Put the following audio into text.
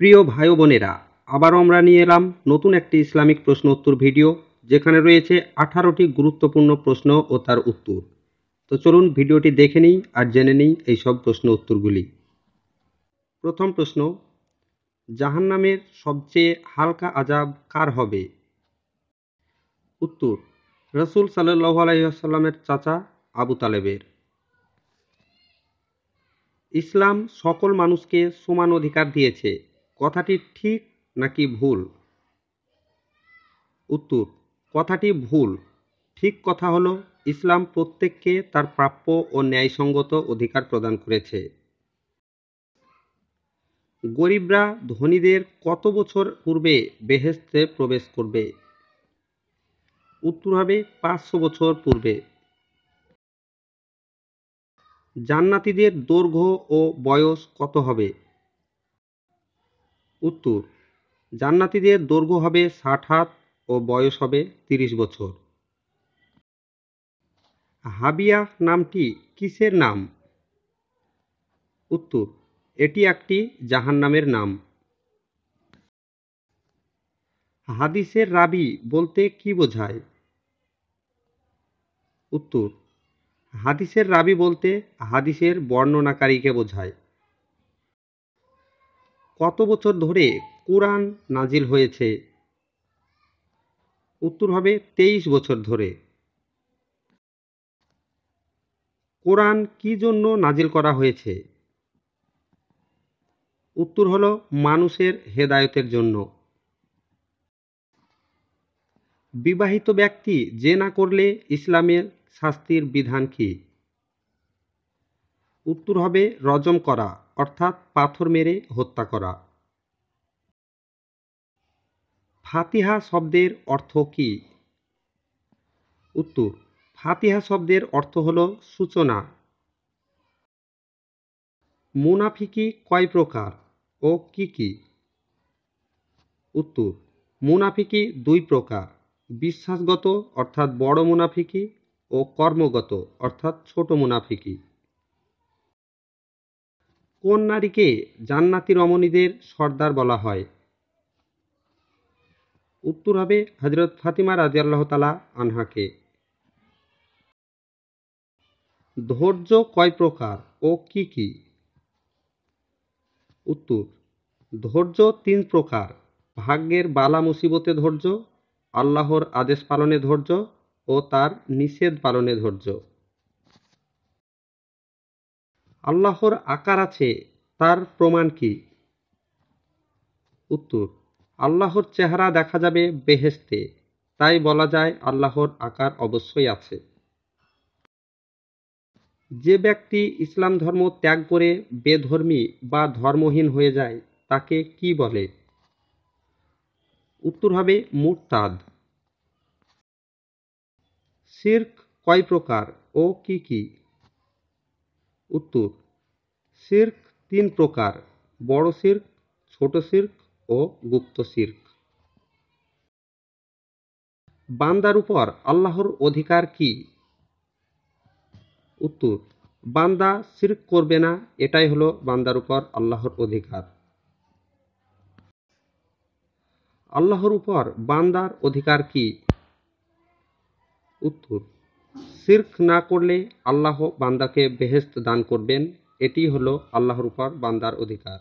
প্রিয় ভাই বোনেরা আবারও আমরা নিয়ে এলাম নতুন একটি ইসলামিক প্রশ্ন উত্তর ভিডিও যেখানে রয়েছে আঠারোটি গুরুত্বপূর্ণ প্রশ্ন ও তার উত্তর তো চলুন ভিডিওটি দেখে নিই আর জেনে নিই এই সব প্রশ্ন উত্তরগুলি প্রথম প্রশ্ন জাহান্নামের সবচেয়ে হালকা আজাব কার হবে উত্তর রসুল সাল্লু আলাইসাল্লামের চাচা আবু তালেবের ইসলাম সকল মানুষকে সমান অধিকার দিয়েছে কথাটি ঠিক নাকি ভুল উত্তর কথাটি ভুল ঠিক কথা হলো ইসলাম প্রত্যেককে তার প্রাপ্য ও ন্যায়সঙ্গত অধিকার প্রদান করেছে গরিবরা ধনীদের কত বছর পূর্বে বেহেস্তে প্রবেশ করবে উত্তর হবে পাঁচশো বছর পূর্বে জান্নাতিদের দৈর্ঘ্য ও বয়স কত হবে উত্তর জান্নাতিদের দৈর্ঘ্য হবে ষাট হাত ও বয়স হবে তিরিশ বছর হাবিয়া নামটি কিসের নাম উত্তর এটি একটি জাহান্নামের নাম হাদিসের রাবি বলতে কি বোঝায় উত্তর হাদিসের রাবি বলতে হাদিসের বর্ণনাকারীকে বোঝায় কত বছর ধরে কোরআন নাজিল হয়েছে উত্তর হবে তেইশ বছর ধরে কোরআন কি জন্য নাজিল করা হয়েছে উত্তর হল মানুষের হেদায়তের জন্য বিবাহিত ব্যক্তি যে না করলে ইসলামের শাস্তির বিধান কি উত্তর হবে রজম করা অর্থাৎ পাথর মেরে হত্যা করা ফাতিহা শব্দের অর্থ কি উত্তর ফাতিহা শব্দের অর্থ হল সূচনা মুনাফিকি কয় প্রকার ও কি কি উত্তর মুনাফিকি দুই প্রকার বিশ্বাসগত অর্থাৎ বড় মুনাফিকি ও কর্মগত অর্থাৎ ছোট মুনাফিকি কোন নারীকে জান্নাতি রমণীদের সর্দার বলা হয় উত্তর হবে হজরত ফাতিমা রাজিয়াল্লাহ তালা আনহাকে ধৈর্য কয় প্রকার ও কি কি উত্তর ধৈর্য তিন প্রকার ভাগ্যের বালা মুসিবতে ধৈর্য আল্লাহর আদেশ পালনে ধৈর্য ও তার নিষেধ পালনে ধৈর্য আল্লাহর আকার আছে তার প্রমাণ কি উত্তর আল্লাহর চেহারা দেখা যাবে বেহেস্তে তাই বলা যায় আল্লাহর আকার অবশ্যই আছে যে ব্যক্তি ইসলাম ধর্ম ত্যাগ করে বেধর্মী বা ধর্মহীন হয়ে যায় তাকে কি বলে উত্তর হবে মুরতাদ শির্ক কয় প্রকার ও কি কি উত্তর সির্ক তিন প্রকার বড় সির্ক ছোট সির্ক ও গুপ্ত সির্ক বান্দার উপর আল্লাহর অধিকার কি উত্তর বান্দা সির্ক করবে না এটাই হলো বান্দার উপর আল্লাহর অধিকার আল্লাহর উপর বান্দার অধিকার কি উত্তর সির্ক না করলে আল্লাহ বান্দাকে বেহেস্ত দান করবেন এটি হলো আল্লাহর উপর বান্দার অধিকার